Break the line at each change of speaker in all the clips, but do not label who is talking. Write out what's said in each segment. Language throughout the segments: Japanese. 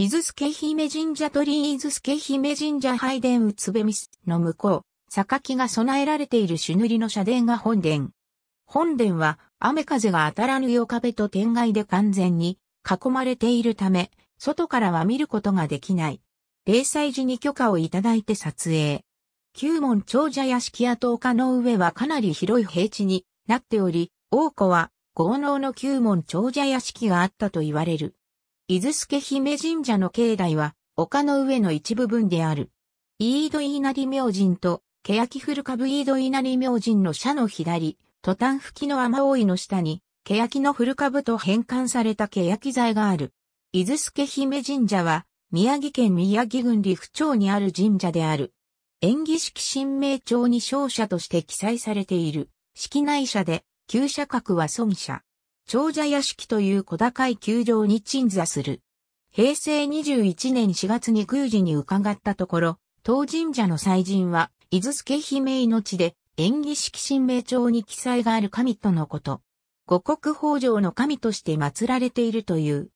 伊豆助姫神社鳥居伊豆助姫神社拝殿うつべみすの向こう、榊が備えられている朱塗りの社殿が本殿。本殿は雨風が当たらぬよ壁と天外で完全に囲まれているため、外からは見ることができない。霊祭時に許可をいただいて撮影。旧門長者屋敷跡丘の上はかなり広い平地になっており、王子は豪農の旧門長者屋敷があったと言われる。伊豆助姫神社の境内は、丘の上の一部分である。飯戸稲荷明神と、欅古株飯戸稲荷明神の社の左、トタン吹きの雨覆いの下に、欅の古株と変換された欅材がある。伊豆助姫神社は、宮城県宮城郡利府町にある神社である。演技式神明帳に勝者として記載されている。式内社で、旧社格は尊者。長者屋敷という小高い球場に鎮座する。平成21年4月に宮司に伺ったところ、当神社の祭神は、伊豆助姫の地で、演技式神明帳に記載がある神とのこと。五国法上の神として祀られているという。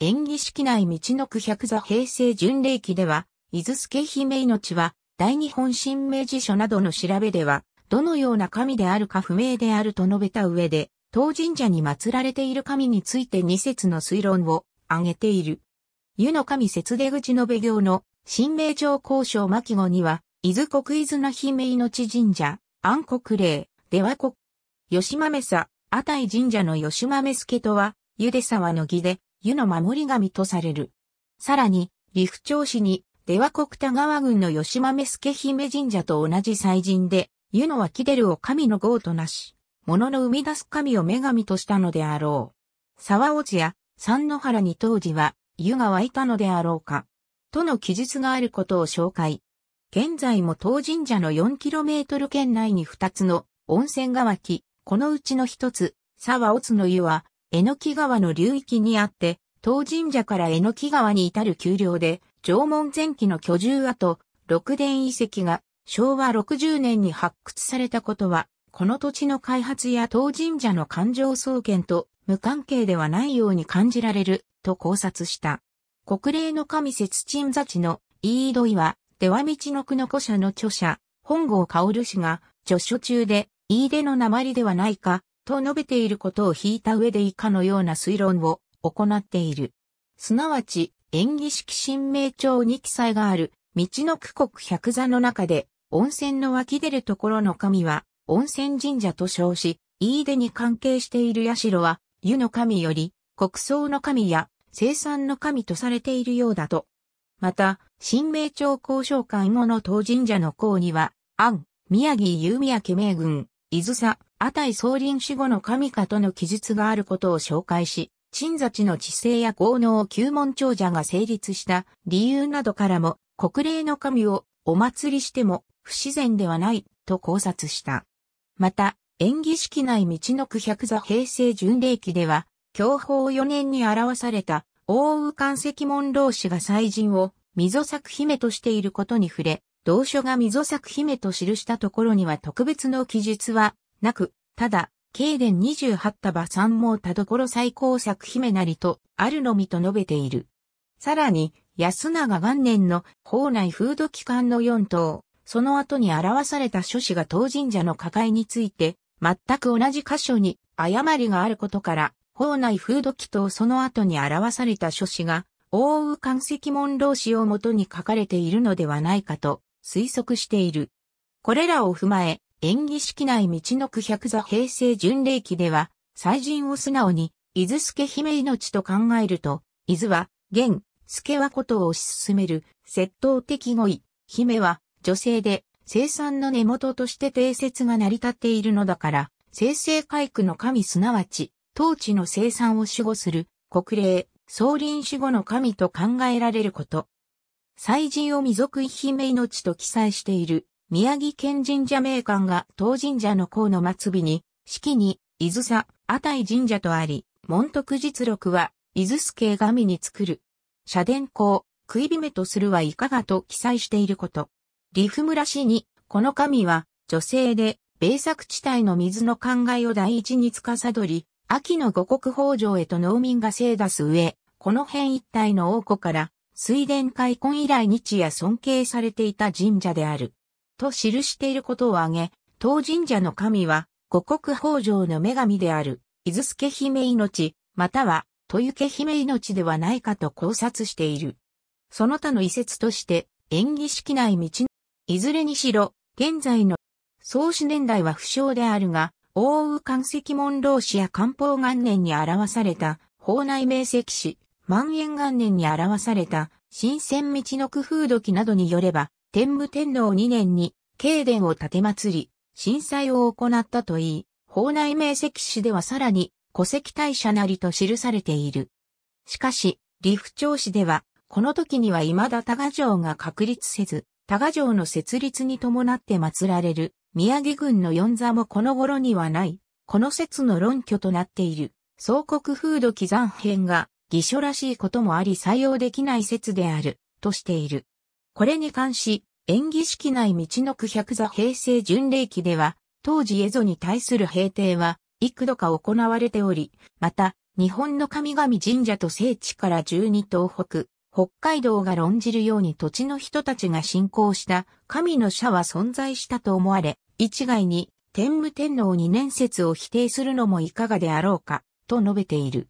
演技式内道の区百座平成巡礼記では、伊豆助姫の地は、大日本神明辞書などの調べでは、どのような神であるか不明であると述べた上で、当神社に祀られている神について二節の推論を挙げている。湯の神節出口のべ行の新名城交渉巻後には、伊豆国伊豆の姫命神社、安国霊、出羽国、吉豆佐、阿泰神社の吉豆助とは、湯で沢の儀で、湯の守り神とされる。さらに、利府町市に、出羽国田川郡の吉豆助姫神社と同じ祭神で、湯の湧き出るを神の号となし。物の生み出す神を女神としたのであろう。沢落や三野原に当時は湯が湧いたのであろうか。との記述があることを紹介。現在も当神社の 4km 圏内に2つの温泉が湧き、このうちの一つ、沢落の湯は、えのき川の流域にあって、当神社からえのき川に至る丘陵で、縄文前期の居住跡、六殿遺跡が昭和60年に発掘されたことはこの土地の開発や当神社の環状創建と無関係ではないように感じられる、と考察した。国霊の神節鎮座地の、飯戸岩、出羽道の久の古社の著者、本郷薫氏が、著書中で、飯出の鉛ではないか、と述べていることを引いた上で以下のような推論を行っている。すなわち、演技式神明帳に記載がある、道の区国百座の中で、温泉の湧き出るところの神は、温泉神社と称し、飯出に関係している社は、湯の神より、国葬の神や生産の神とされているようだと。また、新名町交渉会後の当神社の項には、安、宮城雄宮家名軍、伊豆佐、阿泰総林守護の神かとの記述があることを紹介し、鎮座地の知性や豪を旧門長者が成立した理由などからも、国霊の神をお祭りしても不自然ではないと考察した。また、演技式内道の区百座平成巡礼記では、教法4年に表された、大宇関石門老子が祭神を、溝作姫としていることに触れ、同書が溝作姫と記したところには特別の記述はなく、ただ、経伝28束三毛田所最高作姫なりと、あるのみと述べている。さらに、安永元年の法内風土機関の4等、その後に表された諸子が当神社の抱えについて、全く同じ箇所に誤りがあることから、法内風土記とその後に表された諸子が、大雨関石門老子をもとに書かれているのではないかと推測している。これらを踏まえ、演技式内道の九百座平成巡礼記では、祭神を素直に、伊豆助姫命と考えると、伊豆は、現、助はことを推し進める、窃盗的語彙、姫は、女性で、生産の根元として定説が成り立っているのだから、生成回区の神すなわち、当地の生産を守護する、国霊、総林守護の神と考えられること。祭神を未属遺姫命と記載している、宮城県神社名館が当神社の甲の末尾に、式に、伊豆座、たい神社とあり、門徳実録は、伊豆助神に作る。社殿公、食い姫とするはいかがと記載していること。リフ村氏に、この神は、女性で、米作地帯の水の灌漑を第一に司り、秋の五国豊穣へと農民が精出す上、この辺一帯の王庫から、水田開墾以来日夜尊敬されていた神社である。と記していることを挙げ、当神社の神は、五国豊穣の女神である、伊豆助姫命、または、豊家姫命ではないかと考察している。その他の遺説として、演技式内道いずれにしろ、現在の創始年代は不詳であるが、大雨関石門老子や漢方元年に表された、法内名石史、万円元年に表された、新鮮道の工夫時などによれば、天武天皇2年に、経殿を建て祭り、震災を行ったといい、法内名石史ではさらに、戸籍大社なりと記されている。しかし、李府長氏では、この時には未だ多賀城が確立せず、多賀城の設立に伴って祀られる宮城郡の四座もこの頃にはない、この説の論拠となっている、総国風土記残編が、偽書らしいこともあり採用できない説である、としている。これに関し、演技式内道の区百座平成巡礼記では、当時江戸に対する平定は、幾度か行われており、また、日本の神々神社と聖地から12東北、北海道が論じるように土地の人たちが信仰した神の社は存在したと思われ、一概に天武天皇に年説を否定するのもいかがであろうか、と述べている。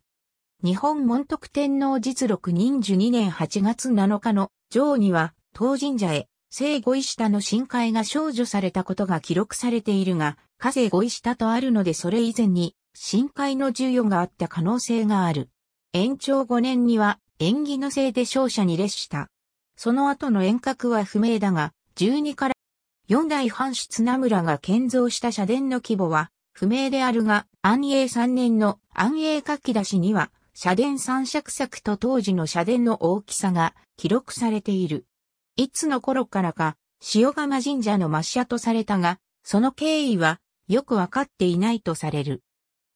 日本門徳天皇実録22年8月7日の上には、当神社へ、聖五石田の深海が少女されたことが記録されているが、火星五石田とあるのでそれ以前に、深海の授与があった可能性がある。延長5年には、縁起のせいで勝者に列した。その後の遠隔は不明だが、12から4代藩主綱村が建造した社殿の規模は不明であるが、安永3年の安永書き出しには、社殿三尺作と当時の社殿の大きさが記録されている。いつの頃からか、塩釜神社の抹茶とされたが、その経緯はよくわかっていないとされる。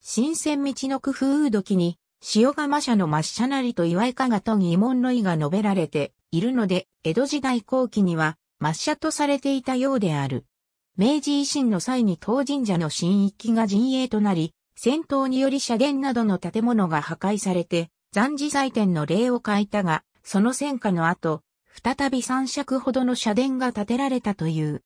新鮮道の工夫時に塩釜社の抹茶なりと岩井かがと疑問の意が述べられているので、江戸時代後期には抹茶とされていたようである。明治維新の際に当神社の神域が陣営となり、戦闘により社殿などの建物が破壊されて、残事祭典の例を変えたが、その戦火の後、再び三尺ほどの社殿が建てられたという。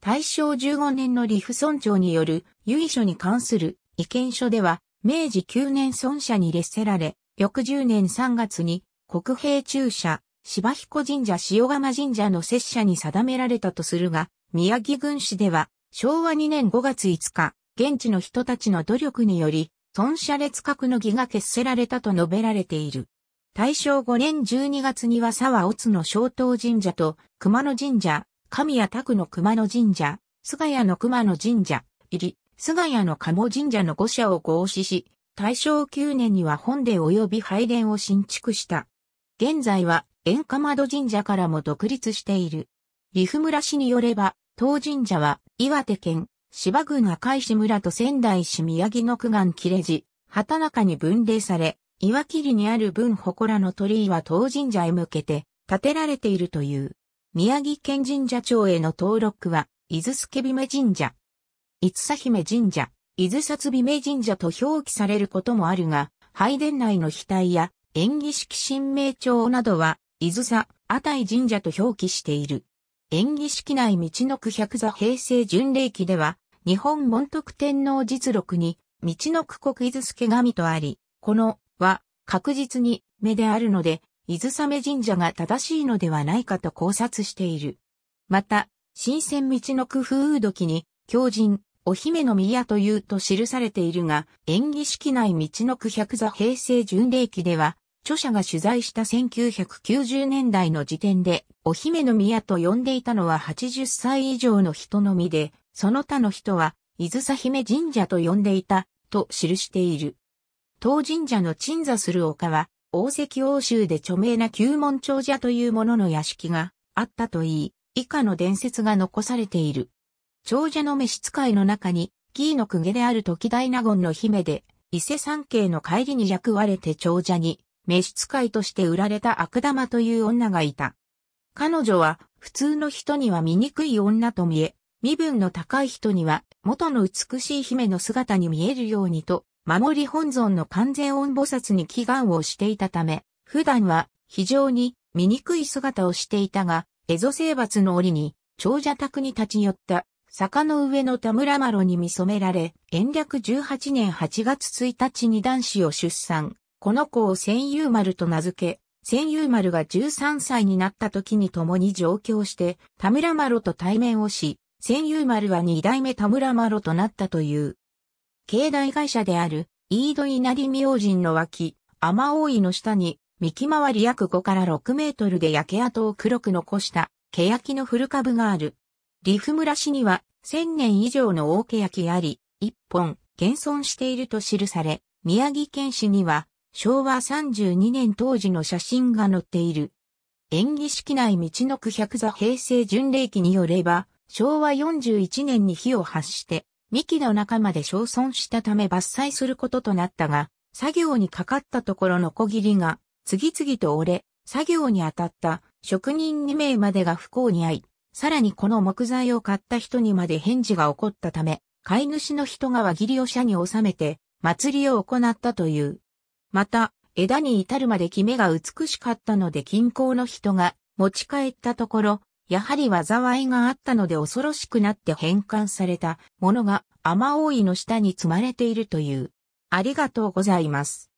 大正15年の理不村長による由緒に関する意見書では、明治9年孫社に列せられ、翌10年3月に国兵中社、芝彦神社塩釜神社の拙者に定められたとするが、宮城郡市では昭和2年5月5日、現地の人たちの努力により、孫社列閣の儀が決せられたと述べられている。大正5年12月には沢津の小東神社と熊野神社、神谷拓の熊野神社、菅谷の熊野神社入り、菅谷の鴨神社の五社を合祀し、大正9年には本殿及び拝殿を新築した。現在は、円鎌窓神社からも独立している。利府村氏によれば、当神社は、岩手県、芝郡赤石村と仙台市宮城の区間切れ寺、畑中に分霊され、岩切にある分祠の鳥居は当神社へ向けて、建てられているという。宮城県神社庁への登録は、伊豆助姫神社。五佐姫神社、伊豆薩美名神社と表記されることもあるが、拝殿内の額や演技式神明帳などは、伊豆佐、あたい神社と表記している。演技式内道の区百座平成巡礼記では、日本門徳天皇実録に、道の区国伊豆助神とあり、この、は、確実に、目であるので、伊豆サメ神社が正しいのではないかと考察している。また、新鮮道の工夫土どに、狂人、お姫の宮というと記されているが、演技式内道の区百座平成巡礼記では、著者が取材した1990年代の時点で、お姫の宮と呼んでいたのは80歳以上の人のみで、その他の人は、伊豆佐姫神社と呼んでいた、と記している。当神社の鎮座する丘は、王石欧州で著名な旧門長者というものの屋敷があったといい、以下の伝説が残されている。長者の召使いの中に、キーの公家である時大納言の姫で、伊勢三景の帰りに役割れて長者に、召使いとして売られた悪玉という女がいた。彼女は、普通の人には醜い女と見え、身分の高い人には、元の美しい姫の姿に見えるようにと、守り本尊の完全恩菩薩に祈願をしていたため、普段は非常に醜い姿をしていたが、蝦夷征伐の折に長者宅に立ち寄った坂の上の田村麻呂に見染められ、延暦18年8月1日に男子を出産。この子を千友丸と名付け、千友丸が13歳になった時に共に上京して、田村麻呂と対面をし、千友丸は二代目田村麻呂となったという。境内会社である、飯戸稲荷明神の脇、雨大いの下に、幹回り約5から6メートルで焼け跡を黒く残した、欅の古株がある。リフ村市には、千年以上の大ケヤキあり、一本、現存していると記され、宮城県市には、昭和32年当時の写真が載っている。演技式内道の区百座平成巡礼記によれば、昭和41年に火を発して、幹の中まで焼損したため伐採することとなったが、作業にかかったところの小切りが、次々と折れ、作業に当たった職人2名までが不幸に遭い、さらにこの木材を買った人にまで返事が起こったため、買い主の人が輪切りを社に収めて、祭りを行ったという。また、枝に至るまで木目が美しかったので近郊の人が持ち帰ったところ、やはり災いがあったので恐ろしくなって返還されたものが雨覆いの下に積まれているという。ありがとうございます。